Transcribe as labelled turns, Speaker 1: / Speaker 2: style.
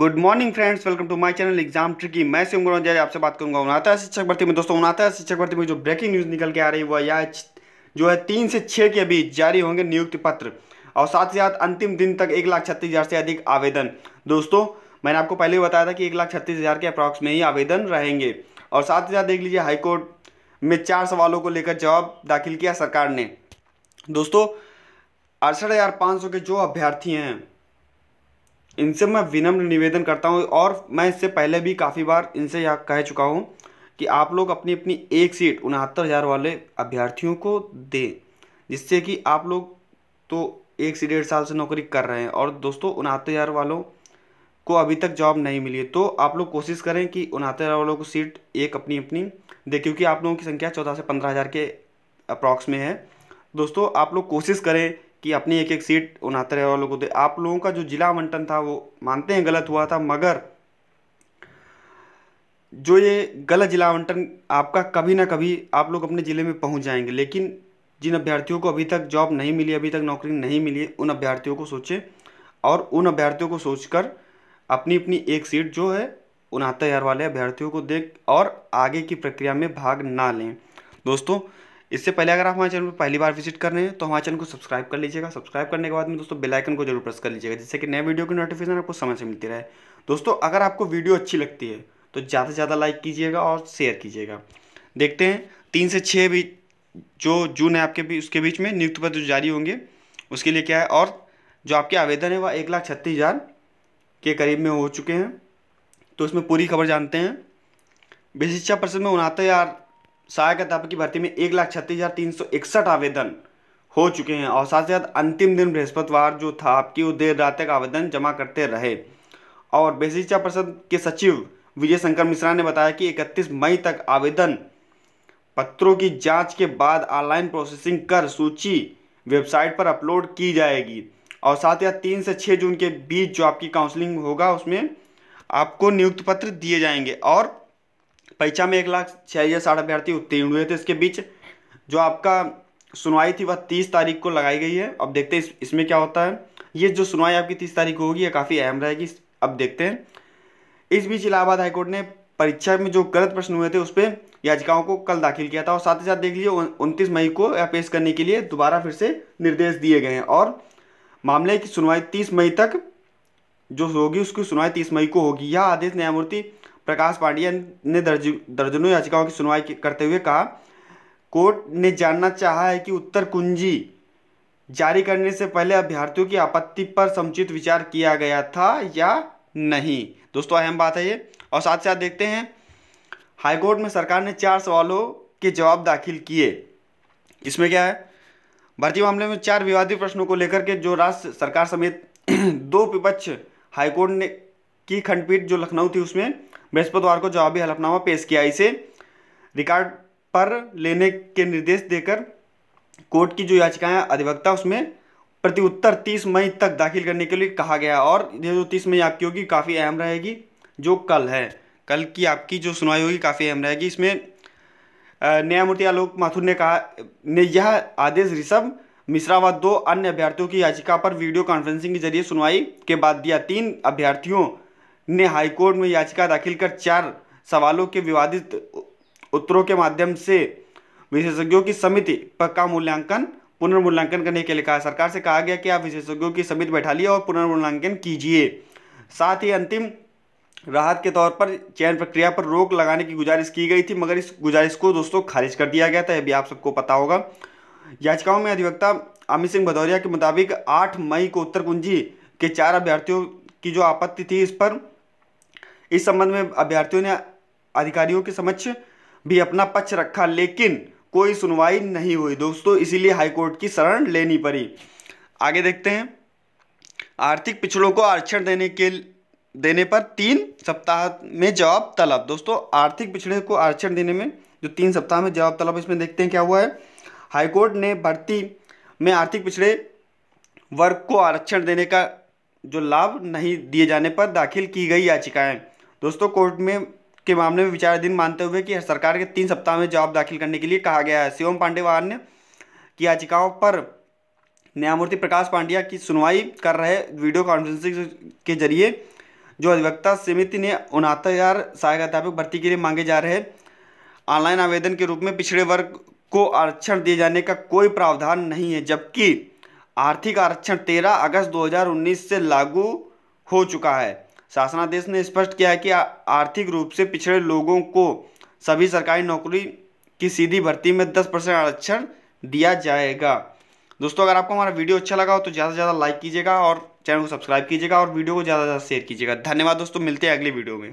Speaker 1: good morning friends welcome to my channel Exam Tricky मैं से उम्र जय आपसे बात करूंगा उनाता शिक्षक भर्ती में दोस्तों उनाता शिक्षक भर्ती में जो ब्रेकिंग न्यूज़ निकल के आ रही है वह यह जो है तीन से छः के बीच जारी होंगे नियुक्ति पत्र और साथ ही साथ अंतिम दिन तक एक लाख छत्तीस हज़ार से अधिक आवेदन दोस्तों मैंने आपको पहले ही बताया था कि एक लाख छत्तीस हज़ार के अप्रॉक्स में ही आवेदन रहेंगे और साथ ही साथ देख लीजिए हाईकोर्ट में चार सवालों को लेकर जवाब दाखिल किया सरकार ने दोस्तों अड़सठ हज़ार पाँच सौ के जो अभ्यर्थी हैं इनसे मैं विनम्र निवेदन करता हूँ और मैं इससे पहले भी काफ़ी बार इनसे यह कह चुका हूँ कि आप लोग अपनी अपनी एक सीट उनहत्तर हज़ार वाले अभ्यर्थियों को दें जिससे कि आप लोग तो एक से डेढ़ साल से नौकरी कर रहे हैं और दोस्तों उनहत्तर हज़ार वालों को अभी तक जॉब नहीं मिली है तो आप लोग कोशिश करें कि उनहत्तर हज़ार वालों को सीट एक अपनी अपनी दे क्योंकि आप लोगों की संख्या चौदह से पंद्रह हज़ार के अप्रॉक्स में है दोस्तों आप लोग कोशिश करें कि अपनी एक एक सीट उनहत्तर वालों को दे आप लोगों का जो जिला आवंटन था वो मानते हैं गलत हुआ था मगर जो ये गलत जिला आवंटन आपका कभी ना कभी आप लोग अपने ज़िले में पहुंच जाएंगे लेकिन जिन अभ्यर्थियों को अभी तक जॉब नहीं मिली अभी तक नौकरी नहीं मिली उन अभ्यर्थियों को सोचें और उन अभ्यर्थियों को सोचकर अपनी अपनी एक सीट जो है उनहत्तर हज़ार वाले अभ्यर्थियों को देख और आगे की प्रक्रिया में भाग ना लें दोस्तों इससे पहले अगर आप हमारे चैनल पर पहली बार विजिट कर रहे हैं तो हमारे चैनल को सब्सक्राइब कर लीजिएगा सब्सक्राइब करने के बाद में दोस्तों बेल आइकन को जरूर प्रेस कर लीजिएगा जिससे कि नए वीडियो की नोटिफिकेशन आपको समय से मिलती रहे दोस्तों अगर आपको वीडियो अच्छी लगती है तो ज़्यादा से ज़्यादा लाइक कीजिएगा और शेयर कीजिएगा देखते हैं तीन से छः भी जो जून है आपके उसके बीच में नियुक्ति पत्र जारी होंगे उसके लिए क्या है और जो आपके आवेदन है वह एक लाख छत्तीस हज़ार के करीब में हो चुके हैं तो इसमें पूरी खबर जानते हैं बेशिक्षा परिषद में उनहत्तर हज़ार सहायक अध्यापक की भर्ती में एक लाख छत्तीस हज़ार तीन सौ इकसठ आवेदन हो चुके हैं और साथ ही साथ अंतिम दिन बृहस्पतिवार जो था आपकी वो देर रात तक आवेदन जमा करते रहे और बेसिक शिक्षा परिषद के सचिव विजय शंकर मिश्रा ने बताया कि 31 मई तक आवेदन पत्रों की जांच के बाद ऑनलाइन प्रोसेसिंग कर सूची वेबसाइट पर अपलोड की जाएगी और साथ ही साथ तीन से छः जून के बीच जो आपकी काउंसलिंग होगा उसमें आपको नियुक्त पत्र दिए जाएंगे और परीक्षा में एक लाख छियासी हज़ार साठ अभ्यर्थी उत्तीर्ण हुए थे इसके बीच जो आपका सुनवाई थी वह तीस तारीख को लगाई गई है अब देखते हैं इस, इसमें क्या होता है ये जो सुनवाई आपकी तीस तारीख को होगी यह काफ़ी अहम रहेगी अब देखते हैं इस बीच इलाहाबाद हाईकोर्ट ने परीक्षा में जो गलत प्रश्न हुए थे उस पर याचिकाओं को कल दाखिल किया था और साथ ही साथ देख लीजिए उनतीस मई को यह पेश करने के लिए दोबारा फिर से निर्देश दिए गए हैं और मामले की सुनवाई तीस मई तक जो होगी उसकी सुनवाई तीस मई को होगी यह आदेश न्यायमूर्ति प्रकाश पांड्या ने दर्ज दर्जनों याचिकाओं की सुनवाई करते हुए कहा कोर्ट ने जानना चाहा है कि उत्तर कुंजी जारी करने से पहले अभ्यर्थियों की आपत्ति पर समुचित विचार किया गया था या नहीं दोस्तों अहम बात है ये और साथ साथ देखते हैं हाईकोर्ट में सरकार ने चार सवालों के जवाब दाखिल किए इसमें क्या है भर्ती मामले में चार विवादित प्रश्नों को लेकर के जो राज्य सरकार समेत दो विपक्ष हाईकोर्ट ने की खंडपीठ जो लखनऊ थी उसमें बृहस्पतिवार को जवाबी हलफनामा पेश किया इसे रिकॉर्ड पर लेने के निर्देश देकर कोर्ट की जो याचिकाएं अधिवक्ता उसमें प्रति उत्तर तीस मई तक दाखिल करने के लिए कहा गया और ये जो तीस मई आपकी होगी काफ़ी अहम रहेगी जो कल है कल की आपकी जो सुनवाई होगी काफ़ी अहम रहेगी इसमें न्यायमूर्ति आलोक माथुर ने कहा ने यह आदेश ऋषभ मिश्रा व दो अन्य अभ्यर्थियों की याचिका पर वीडियो कॉन्फ्रेंसिंग के जरिए सुनवाई के बाद दिया तीन अभ्यर्थियों ने हाईकोर्ट में याचिका दाखिल कर चार सवालों के विवादित उत्तरों के माध्यम से विशेषज्ञों की समिति पर का मूल्यांकन पुनर्मूल्यांकन करने के लिए कहा सरकार से कहा गया कि आप विशेषज्ञों की समिति बैठा लिए और पुनर्मूल्यांकन कीजिए साथ ही अंतिम राहत के तौर पर चयन प्रक्रिया पर रोक लगाने की गुजारिश की गई थी मगर इस गुजारिश को दोस्तों खारिज कर दिया गया था यह भी आप सबको पता होगा याचिकाओं में अधिवक्ता अमित सिंह भदौरिया के मुताबिक आठ मई को उत्तर कुंजी के चार अभ्यर्थियों की जो आपत्ति थी इस पर इस संबंध में अभ्यर्थियों ने अधिकारियों के समक्ष भी अपना पक्ष रखा लेकिन कोई सुनवाई नहीं हुई दोस्तों इसीलिए हाईकोर्ट की शरण लेनी पड़ी आगे देखते हैं आर्थिक पिछड़ों को आरक्षण देने के देने पर तीन सप्ताह में जवाब तलब दोस्तों आर्थिक पिछड़े को आरक्षण देने में जो तीन सप्ताह में जवाब तलब इसमें देखते हैं क्या हुआ है हाईकोर्ट ने भर्ती में आर्थिक पिछड़े वर्ग को आरक्षण देने का जो लाभ नहीं दिए जाने पर दाखिल की गई याचिकाएं दोस्तों कोर्ट में के मामले में विचाराधीन मानते हुए कि सरकार के तीन सप्ताह में जवाब दाखिल करने के लिए कहा गया है शिवम पांडे ने की याचिकाओं पर न्यायमूर्ति प्रकाश पांड्या की सुनवाई कर रहे वीडियो कॉन्फ्रेंसिंग के जरिए जो अधिवक्ता समिति ने उनहत्तर हज़ार सहायक अध्यापक भर्ती के लिए मांगे जा रहे ऑनलाइन आवेदन के रूप में पिछड़े वर्ग को आरक्षण दिए जाने का कोई प्रावधान नहीं है जबकि आर्थिक आरक्षण 13 अगस्त 2019 से लागू हो चुका है शासनादेश ने स्पष्ट किया है कि आर्थिक रूप से पिछड़े लोगों को सभी सरकारी नौकरी की सीधी भर्ती में दस परसेंट आरक्षण दिया जाएगा दोस्तों अगर आपको हमारा वीडियो अच्छा लगा हो तो ज़्यादा से ज़्यादा लाइक कीजिएगा और चैनल को सब्सक्राइब कीजिएगा और वीडियो को ज़्यादा से ज़्यादा शेयर कीजिएगा धन्यवाद दोस्तों मिलते हैं अगली वीडियो में